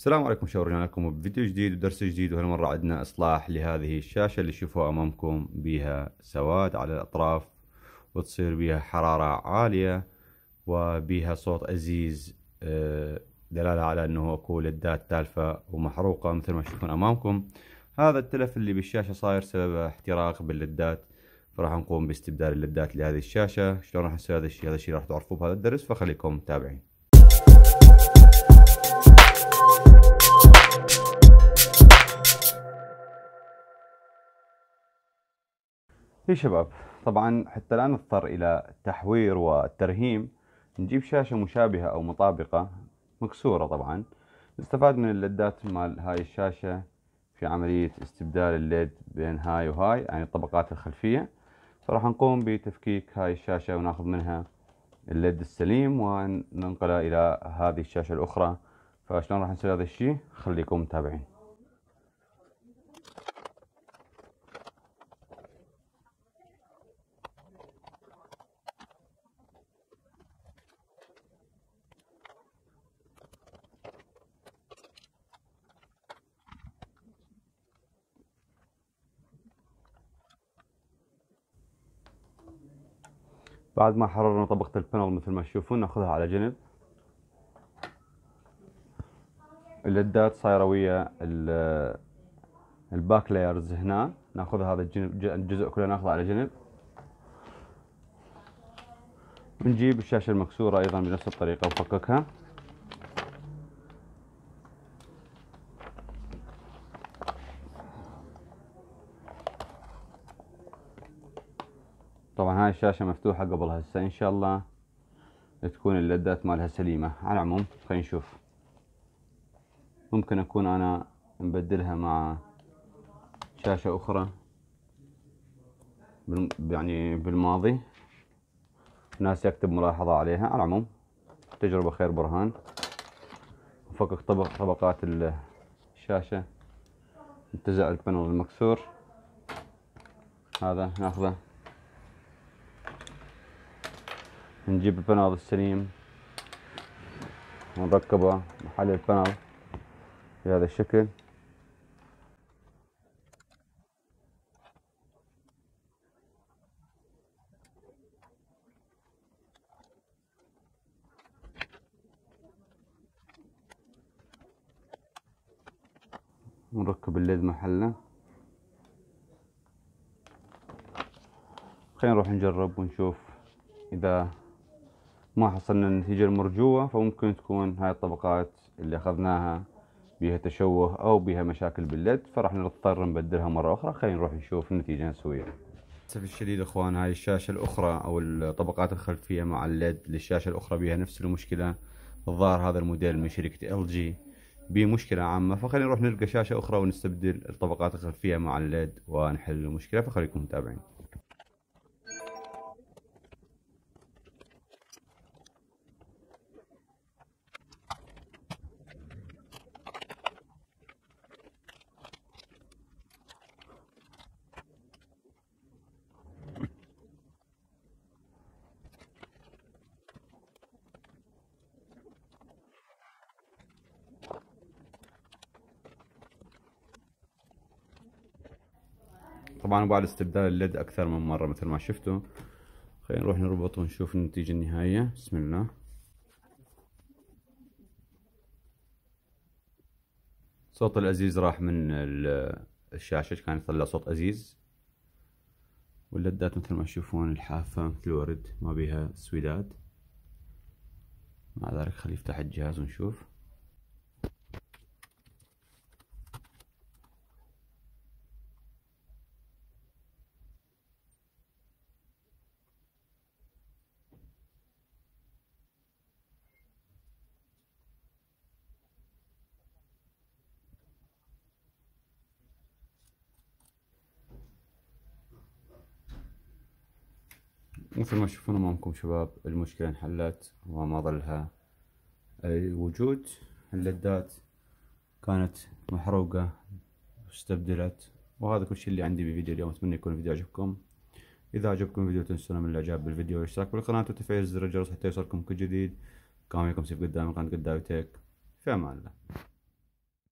السلام عليكم شاورنا لكم بفيديو جديد ودرس جديد وهالمرة عندنا اصلاح لهذه الشاشة اللي تشوفوها امامكم بها سواد على الاطراف وتصير بها حرارة عالية وبها صوت ازيز آه، دلالة على انه اكو لدات تالفة ومحروقة مثل ما تشوفون امامكم هذا التلف اللي بالشاشة صاير سبب احتراق باللدات فراح نقوم باستبدال اللدات لهذه الشاشة شلون راح نسوي هذا الشيء هذا الشيء راح تعرفوه بهذا الدرس فخليكم متابعين في شباب طبعا حتى لا نضطر إلى التحوير والترهيم نجيب شاشة مشابهة أو مطابقة مكسورة طبعا نستفاد من اللدات مال هاي الشاشة في عملية استبدال الليد بين هاي وهاي يعني الطبقات الخلفية فراح نقوم بتفكيك هاي الشاشة وناخذ منها الليد السليم وننقله إلى هذه الشاشة الأخرى فشلون راح نسوي هذا الشيء خليكم متابعين بعد ما حررنا طبقة البنل مثل ما تشوفون ناخذها على جنب اللدات صايرة ويا الباك لايرز هنا ناخذ هذا الجنب الجزء كله ناخذه على جنب نجيب الشاشة المكسورة أيضا بنفس الطريقة ونفككها طبعا هاي الشاشة مفتوحة قبل هسه ان شاء الله تكون اللدات مالها سليمة على العموم خلينا نشوف ممكن اكون انا مبدلها مع شاشة اخرى يعني بالماضي ناس يكتب ملاحظة عليها على العموم تجربة خير برهان نفكك طبق طبقات الشاشة انتزع البانل المكسور هذا ناخذه نجيب البنض السليم ونركبه محل البنض بهذا الشكل ونركب الليد محله خلينا نروح نجرب ونشوف إذا ما حصلنا النتيجة المرجوة فممكن تكون هاي الطبقات اللي أخذناها بها تشوه أو بها مشاكل باللد فراح نضطر نبدلها مرة أخرى خلينا نروح نشوف النتيجة نسوية للأسف الشديد أخوان هاي الشاشة الأخرى أو الطبقات الخلفية مع اللد للشاشة الأخرى بها نفس المشكلة الظاهر هذا الموديل من شركة ال جي بمشكلة عامة فخلينا نروح نلقى شاشة أخرى ونستبدل الطبقات الخلفية مع الليد ونحل المشكلة فخليكم متابعين طبعا بعد استبدال الليد اكثر من مره مثل ما شفتوا خلينا نروح نربط ونشوف النتيجه النهائيه بسم الله صوت الازيز راح من الشاشه كان يطلع صوت ازيز واللدات مثل ما تشوفون الحافه مثل الورد ما بيها سويدات مع ذلك خلي يفتح الجهاز ونشوف مثل ما تشوفون امامكم شباب المشكلة انحلت وما ظلها اي وجود اللدات كانت محروقة واستبدلت وهذا كل شيء اللي عندي بفيديو اليوم اتمنى يكون الفيديو عجبكم اذا عجبكم الفيديو تنسونا من الاعجاب بالفيديو والاشتراك بالقناة وتفعيل زر الجرس حتى يوصلكم كل جديد كان معكم سيف قدامي قناة قدامي تيك في امان الله